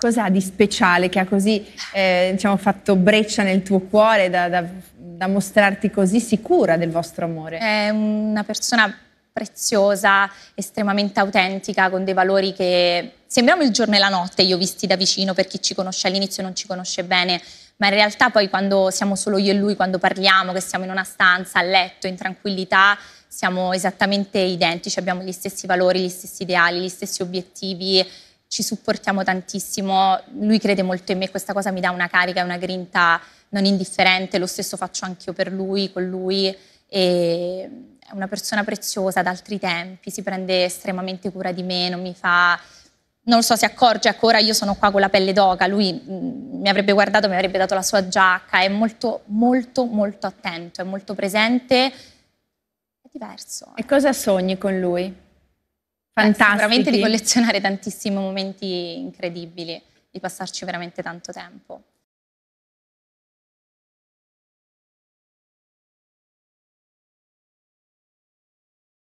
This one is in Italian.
Cosa ha di speciale che ha così eh, diciamo, fatto breccia nel tuo cuore da, da, da, mostrarti così sicura del vostro amore? È una persona preziosa, estremamente autentica, con dei valori che sembrano il giorno e la notte, io visti da vicino per chi ci conosce all'inizio non ci conosce bene, ma in realtà poi quando siamo solo io e lui, quando parliamo, che siamo in una stanza, a letto, in tranquillità, siamo esattamente identici, abbiamo gli stessi valori, gli stessi ideali, gli stessi obiettivi ci supportiamo tantissimo, lui crede molto in me, questa cosa mi dà una carica, una grinta non indifferente, lo stesso faccio anch'io per lui, con lui, e è una persona preziosa ad altri tempi, si prende estremamente cura di me, non mi fa... Non lo so, si accorge, ancora, ecco, io sono qua con la pelle d'oca, lui mm, mi avrebbe guardato, mi avrebbe dato la sua giacca, è molto, molto, molto attento, è molto presente, è diverso. E cosa sogni con lui? Fantastici. Veramente di collezionare tantissimi momenti incredibili, di passarci veramente tanto tempo.